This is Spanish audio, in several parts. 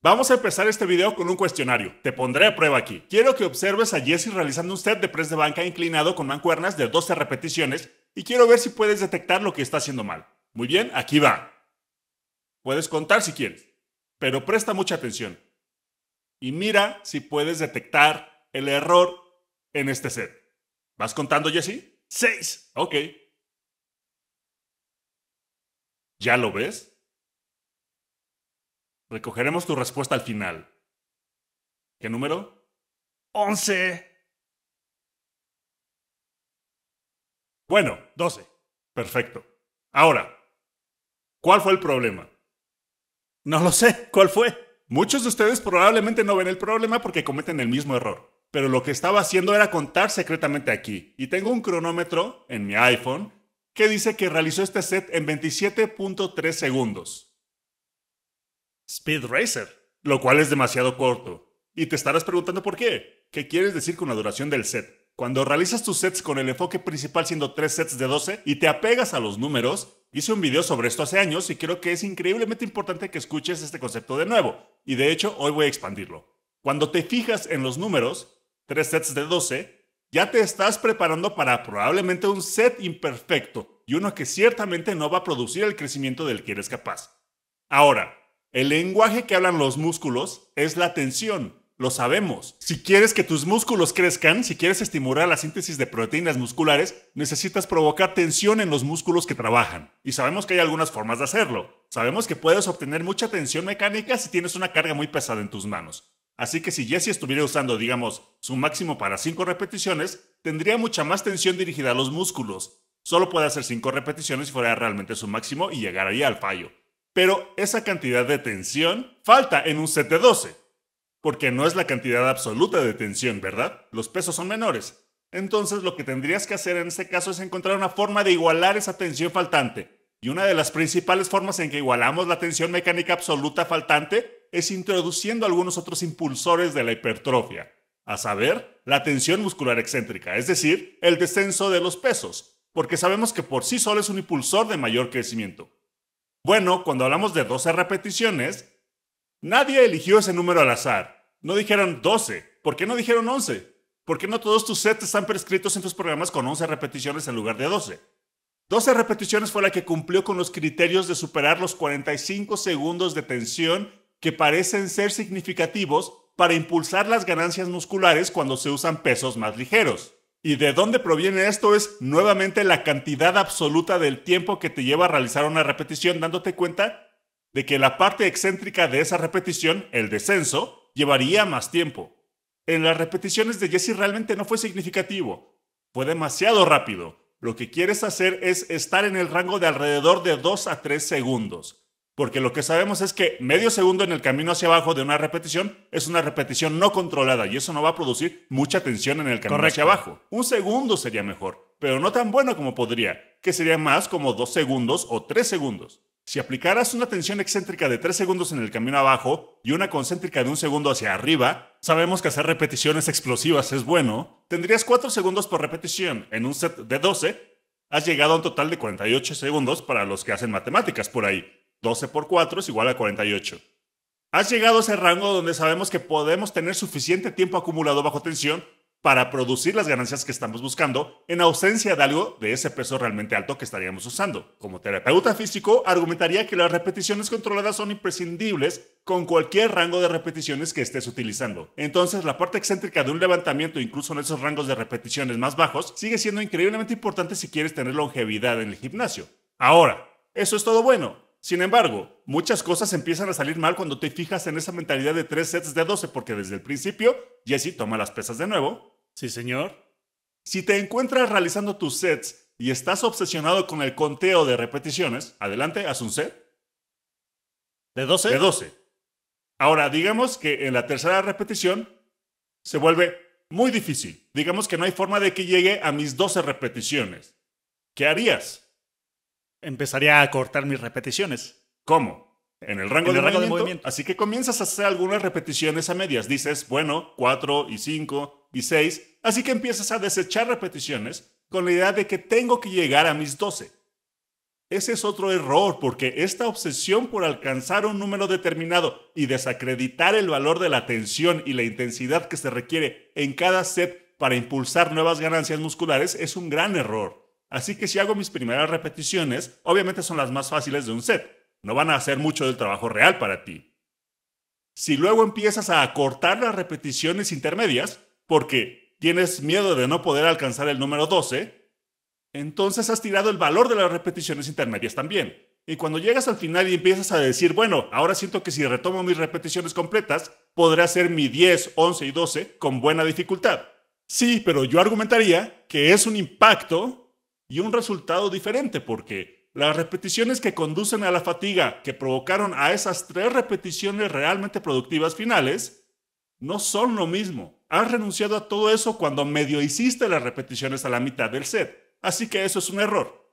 Vamos a empezar este video con un cuestionario. Te pondré a prueba aquí. Quiero que observes a Jesse realizando un set de press de banca inclinado con mancuernas de 12 repeticiones y quiero ver si puedes detectar lo que está haciendo mal. Muy bien, aquí va. Puedes contar si quieres, pero presta mucha atención. Y mira si puedes detectar el error en este set. ¿Vas contando, Jesse? 6. Ok. ¿Ya lo ves? Recogeremos tu respuesta al final. ¿Qué número? ¡11! Bueno, 12. Perfecto. Ahora, ¿cuál fue el problema? No lo sé. ¿Cuál fue? Muchos de ustedes probablemente no ven el problema porque cometen el mismo error. Pero lo que estaba haciendo era contar secretamente aquí. Y tengo un cronómetro en mi iPhone que dice que realizó este set en 27.3 segundos. Speed Racer, lo cual es demasiado corto. Y te estarás preguntando por qué. ¿Qué quieres decir con la duración del set? Cuando realizas tus sets con el enfoque principal siendo 3 sets de 12 y te apegas a los números, hice un video sobre esto hace años y creo que es increíblemente importante que escuches este concepto de nuevo. Y de hecho, hoy voy a expandirlo. Cuando te fijas en los números, 3 sets de 12, ya te estás preparando para probablemente un set imperfecto y uno que ciertamente no va a producir el crecimiento del que eres capaz. Ahora, el lenguaje que hablan los músculos es la tensión. Lo sabemos. Si quieres que tus músculos crezcan, si quieres estimular la síntesis de proteínas musculares, necesitas provocar tensión en los músculos que trabajan. Y sabemos que hay algunas formas de hacerlo. Sabemos que puedes obtener mucha tensión mecánica si tienes una carga muy pesada en tus manos. Así que si Jesse estuviera usando, digamos, su máximo para 5 repeticiones, tendría mucha más tensión dirigida a los músculos. Solo puede hacer 5 repeticiones si fuera realmente su máximo y llegaría al fallo. Pero esa cantidad de tensión falta en un ct 12, porque no es la cantidad absoluta de tensión, ¿verdad? Los pesos son menores. Entonces lo que tendrías que hacer en este caso es encontrar una forma de igualar esa tensión faltante. Y una de las principales formas en que igualamos la tensión mecánica absoluta faltante es introduciendo algunos otros impulsores de la hipertrofia, a saber, la tensión muscular excéntrica, es decir, el descenso de los pesos, porque sabemos que por sí solo es un impulsor de mayor crecimiento. Bueno, cuando hablamos de 12 repeticiones, nadie eligió ese número al azar. No dijeron 12. ¿Por qué no dijeron 11? ¿Por qué no todos tus sets están prescritos en tus programas con 11 repeticiones en lugar de 12? 12 repeticiones fue la que cumplió con los criterios de superar los 45 segundos de tensión que parecen ser significativos para impulsar las ganancias musculares cuando se usan pesos más ligeros. ¿Y de dónde proviene esto? Es nuevamente la cantidad absoluta del tiempo que te lleva a realizar una repetición, dándote cuenta de que la parte excéntrica de esa repetición, el descenso, llevaría más tiempo. En las repeticiones de Jesse realmente no fue significativo. Fue demasiado rápido. Lo que quieres hacer es estar en el rango de alrededor de 2 a 3 segundos. Porque lo que sabemos es que medio segundo en el camino hacia abajo de una repetición es una repetición no controlada y eso no va a producir mucha tensión en el camino hacia abajo. Un segundo sería mejor, pero no tan bueno como podría, que sería más como dos segundos o tres segundos. Si aplicaras una tensión excéntrica de tres segundos en el camino abajo y una concéntrica de un segundo hacia arriba, sabemos que hacer repeticiones explosivas es bueno, tendrías cuatro segundos por repetición en un set de 12, has llegado a un total de 48 segundos para los que hacen matemáticas por ahí 12 por 4 es igual a 48. Has llegado a ese rango donde sabemos que podemos tener suficiente tiempo acumulado bajo tensión para producir las ganancias que estamos buscando en ausencia de algo de ese peso realmente alto que estaríamos usando. Como terapeuta físico, argumentaría que las repeticiones controladas son imprescindibles con cualquier rango de repeticiones que estés utilizando. Entonces, la parte excéntrica de un levantamiento, incluso en esos rangos de repeticiones más bajos, sigue siendo increíblemente importante si quieres tener longevidad en el gimnasio. Ahora, eso es todo bueno. Sin embargo, muchas cosas empiezan a salir mal cuando te fijas en esa mentalidad de tres sets de 12, porque desde el principio Jesse toma las pesas de nuevo. Sí, señor. Si te encuentras realizando tus sets y estás obsesionado con el conteo de repeticiones, adelante, haz un set. ¿De 12? De 12. Ahora, digamos que en la tercera repetición se vuelve muy difícil. Digamos que no hay forma de que llegue a mis 12 repeticiones. ¿Qué harías? empezaría a cortar mis repeticiones. ¿Cómo? En el rango, de, movimiento, Así que comienzas a hacer algunas repeticiones a medias. Dices, bueno, 4 y 5 y 6. Así que empiezas a desechar repeticiones con la idea de que tengo que llegar a mis 12. Ese es otro error, porque esta obsesión por alcanzar un número determinado y desacreditar el valor de la tensión y la intensidad que se requiere en cada set para impulsar nuevas ganancias musculares es un gran error. Así que si hago mis primeras repeticiones, obviamente son las más fáciles de un set. No van a hacer mucho del trabajo real para ti. Si luego empiezas a acortar las repeticiones intermedias, porque tienes miedo de no poder alcanzar el número 12, entonces has tirado el valor de las repeticiones intermedias también. Y cuando llegas al final y empiezas a decir, bueno, ahora siento que si retomo mis repeticiones completas, podré hacer mi 10, 11 y 12 con buena dificultad. Sí, pero yo argumentaría que es un impacto y un resultado diferente porque las repeticiones que conducen a la fatiga que provocaron a esas tres repeticiones realmente productivas finales no son lo mismo. Has renunciado a todo eso cuando medio hiciste las repeticiones a la mitad del set, así que eso es un error.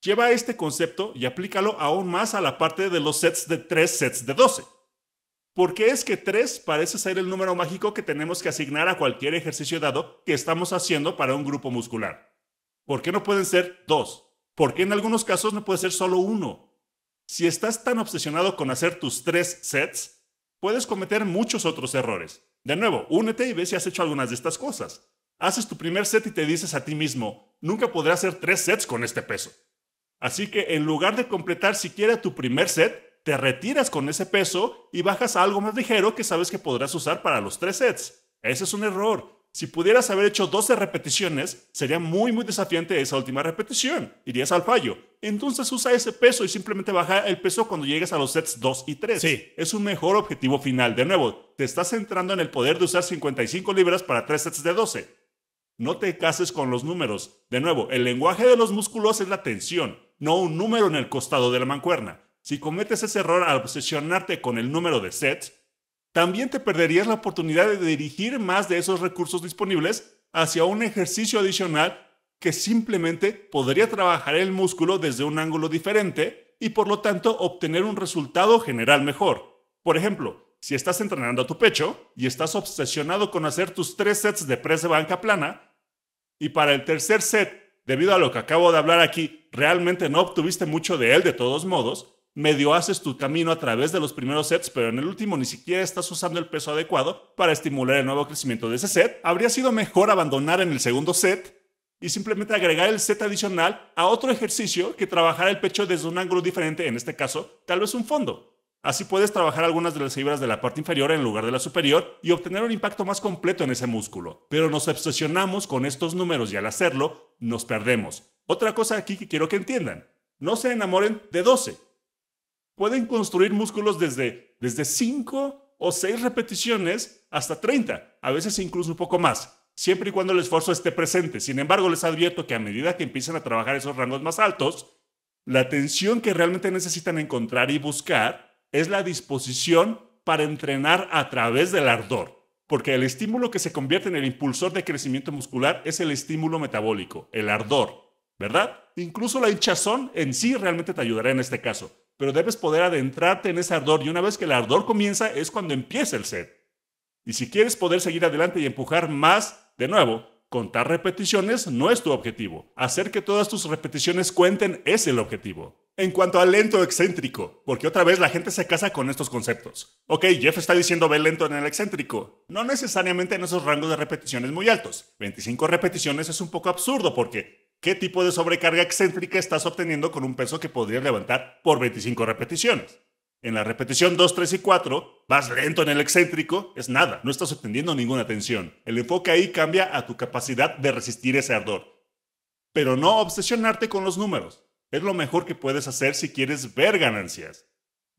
Lleva este concepto y aplícalo aún más a la parte de los sets de tres sets de 12. Porque es que 3 parece ser el número mágico que tenemos que asignar a cualquier ejercicio dado que estamos haciendo para un grupo muscular. ¿Por qué no pueden ser dos? ¿Por qué en algunos casos no puede ser solo uno? Si estás tan obsesionado con hacer tus tres sets, puedes cometer muchos otros errores. De nuevo, únete y ve si has hecho algunas de estas cosas. Haces tu primer set y te dices a ti mismo, nunca podré hacer tres sets con este peso. Así que en lugar de completar siquiera tu primer set, te retiras con ese peso y bajas a algo más ligero que sabes que podrás usar para los tres sets. Ese es un error. Si pudieras haber hecho 12 repeticiones, sería muy muy desafiante esa última repetición. Irías al fallo. Entonces usa ese peso y simplemente baja el peso cuando llegues a los sets 2 y 3. Sí. Es un mejor objetivo final. De nuevo, te estás centrando en el poder de usar 55 libras para 3 sets de 12. No te cases con los números. De nuevo, el lenguaje de los músculos es la tensión, no un número en el costado de la mancuerna. Si cometes ese error al obsesionarte con el número de sets, también te perderías la oportunidad de dirigir más de esos recursos disponibles hacia un ejercicio adicional que simplemente podría trabajar el músculo desde un ángulo diferente y por lo tanto obtener un resultado general mejor. Por ejemplo, si estás entrenando a tu pecho y estás obsesionado con hacer tus tres sets de press de banca plana, y para el tercer set, debido a lo que acabo de hablar aquí, realmente no obtuviste mucho de él de todos modos, medio haces tu camino a través de los primeros sets, pero en el último ni siquiera estás usando el peso adecuado para estimular el nuevo crecimiento de ese set, habría sido mejor abandonar en el segundo set y simplemente agregar el set adicional a otro ejercicio que trabajar el pecho desde un ángulo diferente, en este caso, tal vez un fondo. Así puedes trabajar algunas de las fibras de la parte inferior en lugar de la superior y obtener un impacto más completo en ese músculo. Pero nos obsesionamos con estos números y al hacerlo, nos perdemos. Otra cosa aquí que quiero que entiendan. No se enamoren de 12 pueden construir músculos desde, desde 5 o 6 repeticiones hasta 30, a veces incluso un poco más, siempre y cuando el esfuerzo esté presente. Sin embargo, les advierto que a medida que empiezan a trabajar esos rangos más altos, la tensión que realmente necesitan encontrar y buscar es la disposición para entrenar a través del ardor, porque el estímulo que se convierte en el impulsor de crecimiento muscular es el estímulo metabólico, el ardor, ¿verdad? Incluso la hinchazón en sí realmente te ayudará en este caso pero debes poder adentrarte en ese ardor y una vez que el ardor comienza es cuando empieza el set. Y si quieres poder seguir adelante y empujar más, de nuevo, contar repeticiones no es tu objetivo. Hacer que todas tus repeticiones cuenten es el objetivo. En cuanto al lento excéntrico, porque otra vez la gente se casa con estos conceptos. Ok, Jeff está diciendo ve lento en el excéntrico. No necesariamente en esos rangos de repeticiones muy altos. 25 repeticiones es un poco absurdo porque qué tipo de sobrecarga excéntrica estás obteniendo con un peso que podrías levantar por 25 repeticiones. En la repetición 2, 3 y 4, vas lento en el excéntrico, es nada, no estás obteniendo ninguna tensión. El enfoque ahí cambia a tu capacidad de resistir ese ardor. Pero no obsesionarte con los números. Es lo mejor que puedes hacer si quieres ver ganancias.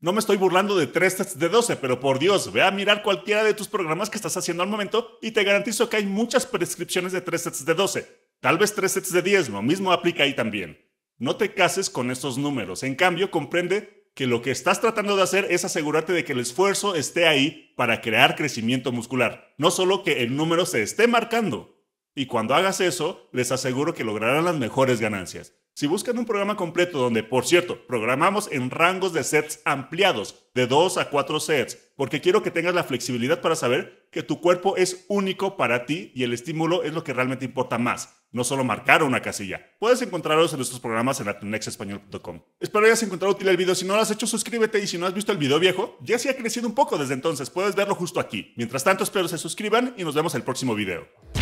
No me estoy burlando de 3 sets de 12, pero por Dios, ve a mirar cualquiera de tus programas que estás haciendo al momento y te garantizo que hay muchas prescripciones de 3 sets de 12 Tal vez tres sets de 10, lo mismo aplica ahí también. No te cases con estos números. En cambio, comprende que lo que estás tratando de hacer es asegurarte de que el esfuerzo esté ahí para crear crecimiento muscular, no solo que el número se esté marcando. Y cuando hagas eso, les aseguro que lograrán las mejores ganancias. Si buscan un programa completo donde, por cierto, programamos en rangos de sets ampliados, de 2 a 4 sets, porque quiero que tengas la flexibilidad para saber que tu cuerpo es único para ti y el estímulo es lo que realmente importa más, no solo marcar una casilla. Puedes encontrarlos en nuestros programas en latinexespañol.com. Espero hayas encontrado útil el video. Si no lo has hecho, suscríbete y si no has visto el video viejo, ya se ha crecido un poco desde entonces. Puedes verlo justo aquí. Mientras tanto, espero se suscriban y nos vemos el próximo video.